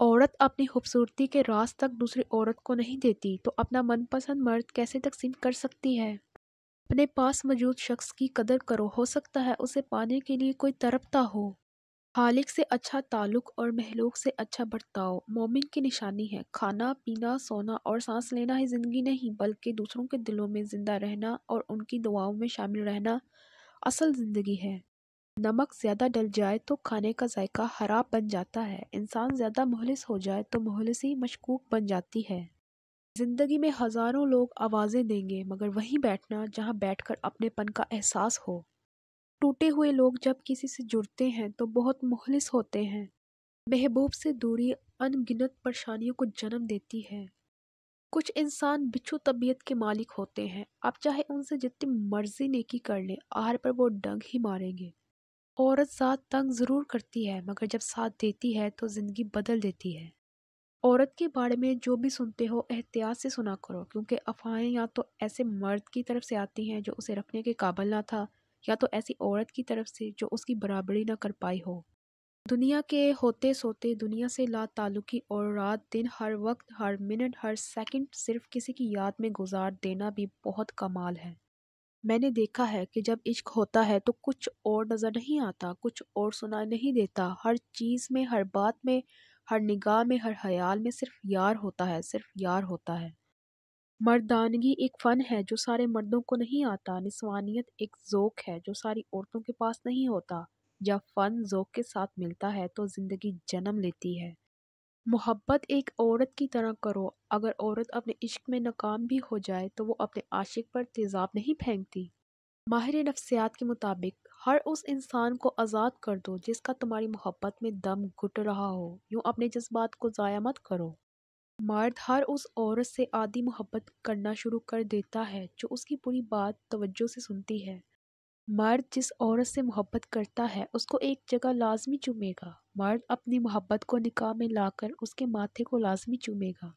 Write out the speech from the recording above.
औरत अपनी खूबसूरती के रास तक दूसरी औरत को नहीं देती तो अपना मनपसंद मर्द कैसे तकसीम कर सकती है अपने पास मौजूद शख्स की कदर करो हो सकता है उसे पाने के लिए कोई तरपता हो खालिक से अच्छा ताल्लुक और महलूक से अच्छा बर्ताव मोमिन की निशानी है खाना पीना सोना और सांस लेना ही ज़िंदगी नहीं बल्कि दूसरों के दिलों में ज़िंदा रहना और उनकी दुआओं में शामिल रहना असल ज़िंदगी है नमक ज़्यादा डल जाए तो खाने का जायका ख़राब बन जाता है इंसान ज़्यादा मुहलिस हो जाए तो ही मशकूक बन जाती है ज़िंदगी में हज़ारों लोग आवाज़ें देंगे मगर वहीं बैठना जहाँ बैठ कर अपनेपन का एहसास हो टूटे हुए लोग जब किसी से जुड़ते हैं तो बहुत मुहलिस होते हैं महबूब से दूरी अनगिनत परेशानियों को जन्म देती है कुछ इंसान बिच्छू तबीयत के मालिक होते हैं आप चाहे उनसे जितनी मर्जी नेकी कर लें आहार पर वो डंग ही मारेंगे औरत साथ तंग ज़रूर करती है मगर जब साथ देती है तो ज़िंदगी बदल देती है औरत के बारे में जो भी सुनते हो एहतियात से सुना करो क्योंकि अफवाहें या तो ऐसे मर्द की तरफ से आती हैं जो उसे रखने के काबिल ना था या तो ऐसी औरत की तरफ से जो उसकी बराबरी ना कर पाई हो दुनिया के होते सोते दुनिया से ला ताल्लुकी और रात दिन हर वक्त हर मिनट हर सेकंड सिर्फ किसी की याद में गुजार देना भी बहुत कमाल है मैंने देखा है कि जब इश्क होता है तो कुछ और नज़र नहीं आता, कुछ और सुना नहीं देता। हर चीज़ में, हर बात में, हर निगाह में, हर ख़्याल में सिर्फ़ यार होता है, सिर्फ़ यार होता है। मर्दानगी एक फ़न है जो सारे मर्दों को नहीं आता। निस्वानियत एक ज़ोक है जो सारी औरतों के पास नहीं होता। जब फ़न ज़ोक के साथ मिलता है तो ज़िंदगी जन्म लेती है। मोहब्बत एक औरत की तरह करो अगर औरत अपने इश्क में नाकाम भी हो जाए तो वो अपने आशिक पर तेज़ाब नहीं फेंकती माहिर नफ्सियात के मुताबिक हर उस इंसान को आज़ाद कर दो जिसका तुम्हारी मोहब्बत में दम घुट रहा हो यूँ अपने जज्बात को ज़ाया मत करो मर्द हर उस औरत से आधी मोहब्बत करना शुरू कर देता है जो उसकी पूरी बात तवज्जो से सुनती है मर्द जिस औरत से मोहब्बत करता है उसको एक जगह लाजमी चूमेगा मर्द अपनी मोहब्बत को निकाह में लाकर उसके माथे को लाजमी चूमेगा